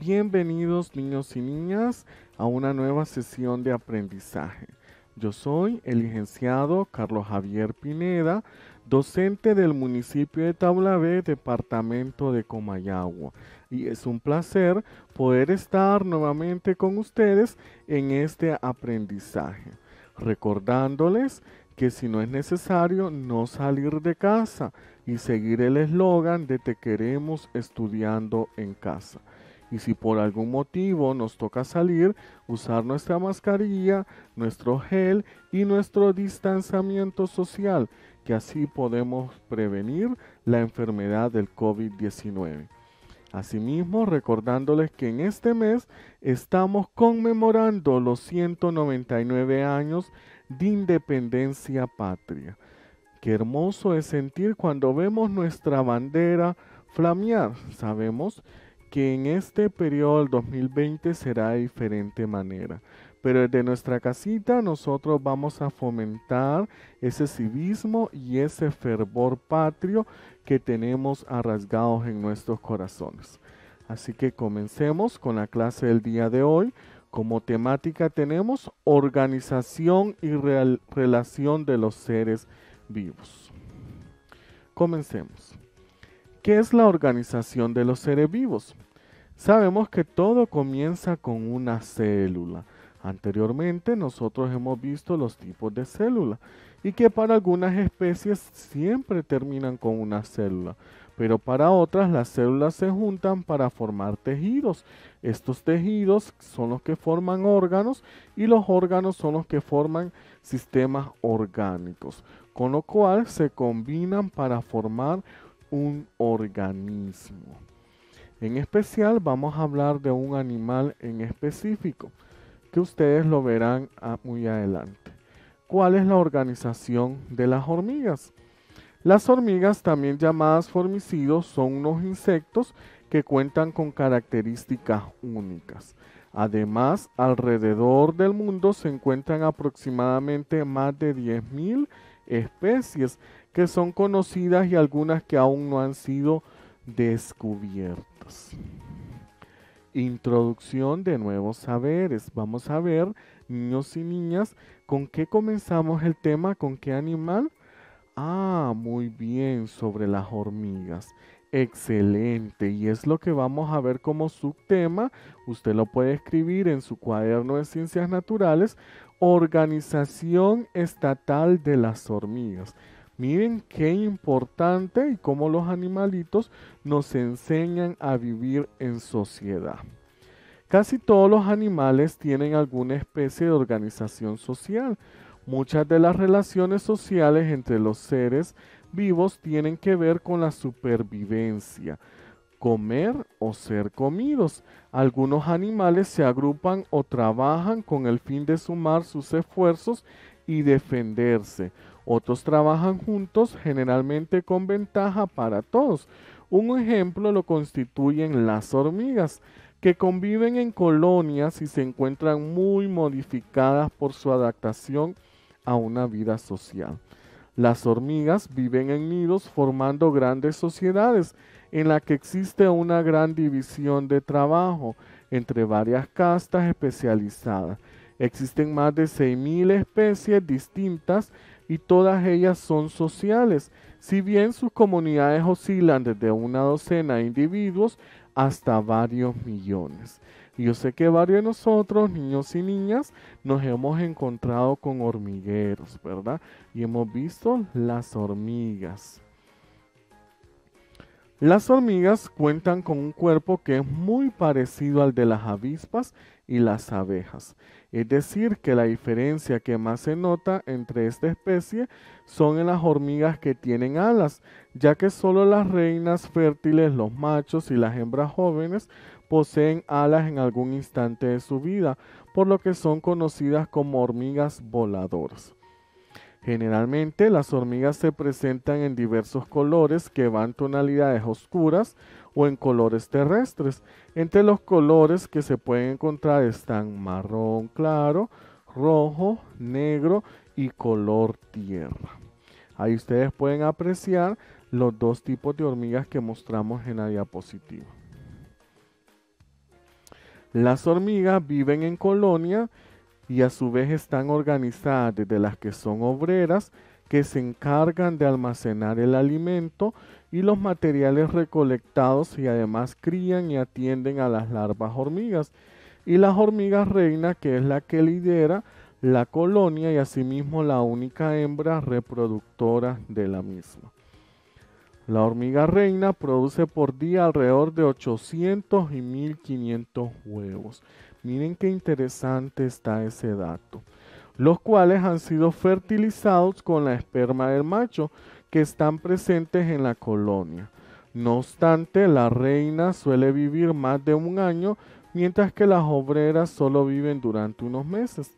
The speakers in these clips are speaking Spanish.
Bienvenidos niños y niñas a una nueva sesión de aprendizaje. Yo soy el licenciado Carlos Javier Pineda, docente del municipio de B, departamento de Comayagua. Y es un placer poder estar nuevamente con ustedes en este aprendizaje, recordándoles que si no es necesario no salir de casa y seguir el eslogan de te queremos estudiando en casa y si por algún motivo nos toca salir, usar nuestra mascarilla, nuestro gel y nuestro distanciamiento social, que así podemos prevenir la enfermedad del COVID-19. Asimismo, recordándoles que en este mes estamos conmemorando los 199 años de independencia patria. Qué hermoso es sentir cuando vemos nuestra bandera flamear. Sabemos que en este periodo del 2020 será de diferente manera. Pero desde nuestra casita nosotros vamos a fomentar ese civismo y ese fervor patrio que tenemos arrasgados en nuestros corazones. Así que comencemos con la clase del día de hoy. Como temática tenemos organización y relación de los seres vivos. Comencemos. ¿Qué es la organización de los seres vivos? Sabemos que todo comienza con una célula. Anteriormente nosotros hemos visto los tipos de células y que para algunas especies siempre terminan con una célula, pero para otras las células se juntan para formar tejidos. Estos tejidos son los que forman órganos y los órganos son los que forman sistemas orgánicos, con lo cual se combinan para formar un organismo. En especial vamos a hablar de un animal en específico, que ustedes lo verán muy adelante. ¿Cuál es la organización de las hormigas? Las hormigas, también llamadas formicidos, son unos insectos que cuentan con características únicas. Además, alrededor del mundo se encuentran aproximadamente más de 10.000 especies que son conocidas y algunas que aún no han sido descubiertas. Introducción de nuevos saberes. Vamos a ver, niños y niñas, con qué comenzamos el tema, con qué animal. Ah, muy bien, sobre las hormigas. Excelente, y es lo que vamos a ver como subtema. Usted lo puede escribir en su cuaderno de ciencias naturales, Organización Estatal de las Hormigas. Miren qué importante y cómo los animalitos nos enseñan a vivir en sociedad. Casi todos los animales tienen alguna especie de organización social. Muchas de las relaciones sociales entre los seres vivos tienen que ver con la supervivencia, comer o ser comidos. Algunos animales se agrupan o trabajan con el fin de sumar sus esfuerzos y defenderse. Otros trabajan juntos, generalmente con ventaja para todos. Un ejemplo lo constituyen las hormigas, que conviven en colonias y se encuentran muy modificadas por su adaptación a una vida social. Las hormigas viven en nidos formando grandes sociedades en la que existe una gran división de trabajo entre varias castas especializadas. Existen más de 6.000 especies distintas y todas ellas son sociales. Si bien sus comunidades oscilan desde una docena de individuos hasta varios millones. yo sé que varios de nosotros, niños y niñas, nos hemos encontrado con hormigueros, ¿verdad? Y hemos visto las hormigas. Las hormigas cuentan con un cuerpo que es muy parecido al de las avispas y las abejas. Es decir, que la diferencia que más se nota entre esta especie son en las hormigas que tienen alas, ya que solo las reinas fértiles, los machos y las hembras jóvenes poseen alas en algún instante de su vida, por lo que son conocidas como hormigas voladoras. Generalmente las hormigas se presentan en diversos colores que van tonalidades oscuras o en colores terrestres. Entre los colores que se pueden encontrar están marrón claro, rojo, negro y color tierra. Ahí ustedes pueden apreciar los dos tipos de hormigas que mostramos en la diapositiva. Las hormigas viven en colonia y a su vez están organizadas desde las que son obreras, que se encargan de almacenar el alimento y los materiales recolectados y además crían y atienden a las larvas hormigas y las hormigas reina que es la que lidera la colonia y asimismo la única hembra reproductora de la misma. La hormiga reina produce por día alrededor de 800 y 1500 huevos. Miren qué interesante está ese dato. Los cuales han sido fertilizados con la esperma del macho que están presentes en la colonia. No obstante, la reina suele vivir más de un año, mientras que las obreras solo viven durante unos meses.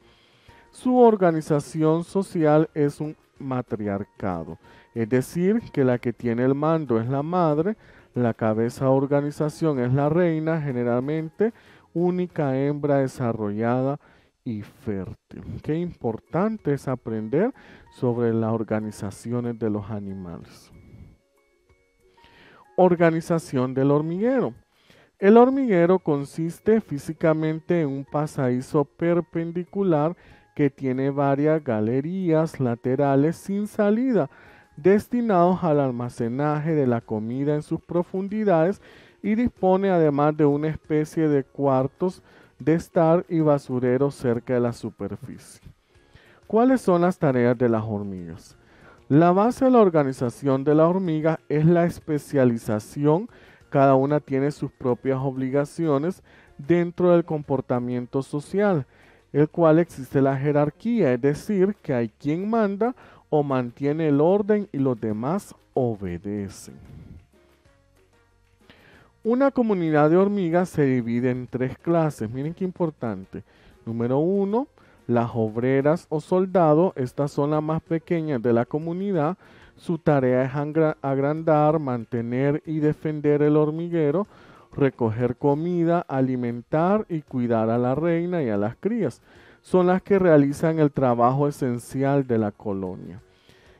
Su organización social es un matriarcado, es decir, que la que tiene el mando es la madre, la cabeza de organización es la reina generalmente, única hembra desarrollada y fértil. Qué importante es aprender sobre las organizaciones de los animales. Organización del hormiguero. El hormiguero consiste físicamente en un pasadizo perpendicular que tiene varias galerías laterales sin salida destinados al almacenaje de la comida en sus profundidades y dispone además de una especie de cuartos de estar y basureros cerca de la superficie. ¿Cuáles son las tareas de las hormigas? La base de la organización de la hormiga es la especialización. Cada una tiene sus propias obligaciones dentro del comportamiento social, el cual existe la jerarquía, es decir, que hay quien manda o mantiene el orden y los demás obedecen. Una comunidad de hormigas se divide en tres clases. Miren qué importante. Número uno, las obreras o soldados. Estas son las más pequeñas de la comunidad. Su tarea es agrandar, mantener y defender el hormiguero, recoger comida, alimentar y cuidar a la reina y a las crías. Son las que realizan el trabajo esencial de la colonia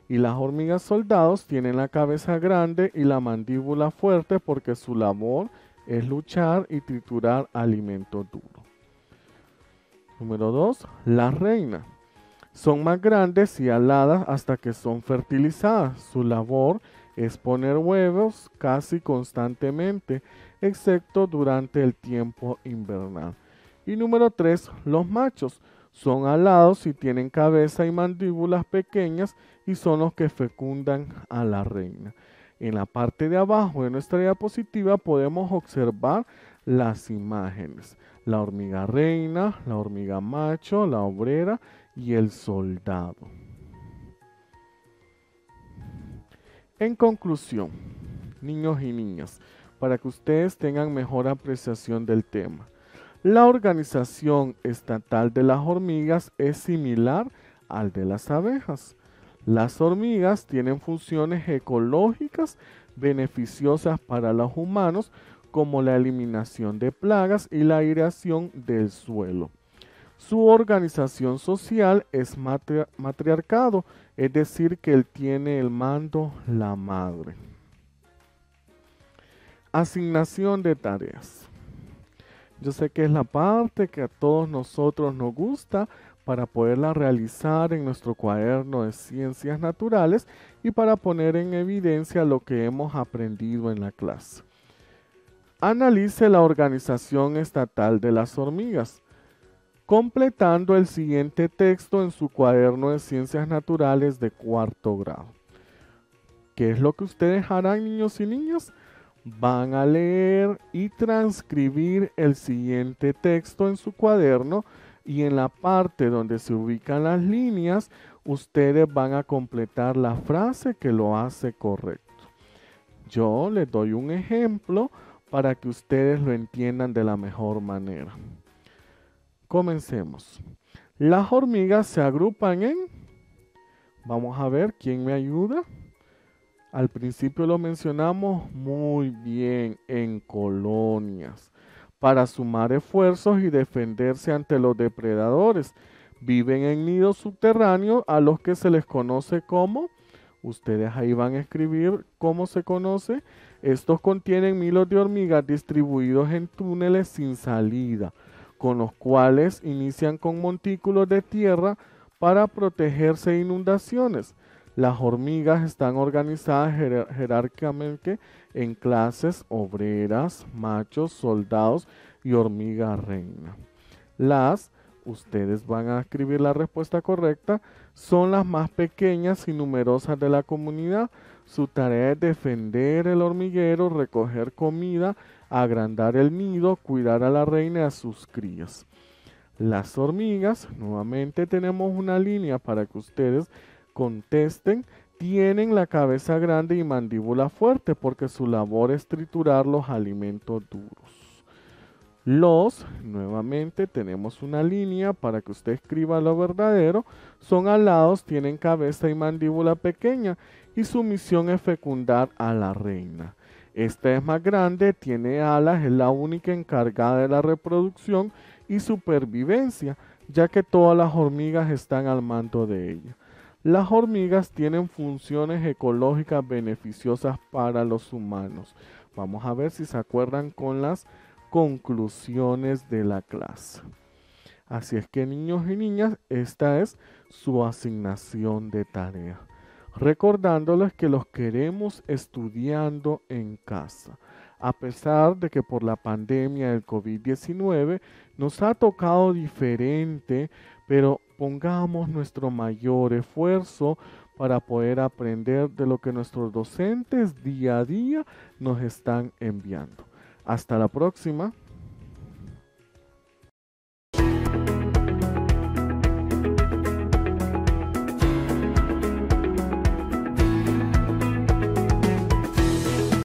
y las hormigas soldados tienen la cabeza grande y la mandíbula fuerte porque su labor es luchar y triturar alimento duro. Número 2. Las reinas. Son más grandes y aladas hasta que son fertilizadas. Su labor es poner huevos casi constantemente, excepto durante el tiempo invernal. Y número 3. Los machos son alados y tienen cabeza y mandíbulas pequeñas y son los que fecundan a la reina. En la parte de abajo de nuestra diapositiva podemos observar las imágenes. La hormiga reina, la hormiga macho, la obrera y el soldado. En conclusión, niños y niñas, para que ustedes tengan mejor apreciación del tema, la organización estatal de las hormigas es similar al de las abejas. Las hormigas tienen funciones ecológicas beneficiosas para los humanos como la eliminación de plagas y la aireación del suelo. Su organización social es matriarcado, es decir, que él tiene el mando la madre. Asignación de tareas. Yo sé que es la parte que a todos nosotros nos gusta para poderla realizar en nuestro cuaderno de ciencias naturales y para poner en evidencia lo que hemos aprendido en la clase. Analice la organización estatal de las hormigas, completando el siguiente texto en su cuaderno de ciencias naturales de cuarto grado. ¿Qué es lo que ustedes harán, niños y niñas? van a leer y transcribir el siguiente texto en su cuaderno y en la parte donde se ubican las líneas, ustedes van a completar la frase que lo hace correcto. Yo les doy un ejemplo para que ustedes lo entiendan de la mejor manera. Comencemos. Las hormigas se agrupan en... Vamos a ver quién me ayuda. Al principio lo mencionamos muy bien en colonias para sumar esfuerzos y defenderse ante los depredadores. Viven en nidos subterráneos a los que se les conoce como, ustedes ahí van a escribir cómo se conoce, estos contienen milos de hormigas distribuidos en túneles sin salida, con los cuales inician con montículos de tierra para protegerse de inundaciones. Las hormigas están organizadas jerárquicamente en clases obreras, machos, soldados y hormiga reina. Las, ustedes van a escribir la respuesta correcta, son las más pequeñas y numerosas de la comunidad. Su tarea es defender el hormiguero, recoger comida, agrandar el nido, cuidar a la reina y a sus crías. Las hormigas, nuevamente tenemos una línea para que ustedes contesten, tienen la cabeza grande y mandíbula fuerte porque su labor es triturar los alimentos duros. Los, nuevamente tenemos una línea para que usted escriba lo verdadero, son alados, tienen cabeza y mandíbula pequeña y su misión es fecundar a la reina. Esta es más grande, tiene alas, es la única encargada de la reproducción y supervivencia, ya que todas las hormigas están al mando de ella. Las hormigas tienen funciones ecológicas beneficiosas para los humanos. Vamos a ver si se acuerdan con las conclusiones de la clase. Así es que niños y niñas, esta es su asignación de tarea. Recordándoles que los queremos estudiando en casa. A pesar de que por la pandemia del COVID-19 nos ha tocado diferente, pero pongamos nuestro mayor esfuerzo para poder aprender de lo que nuestros docentes día a día nos están enviando. Hasta la próxima.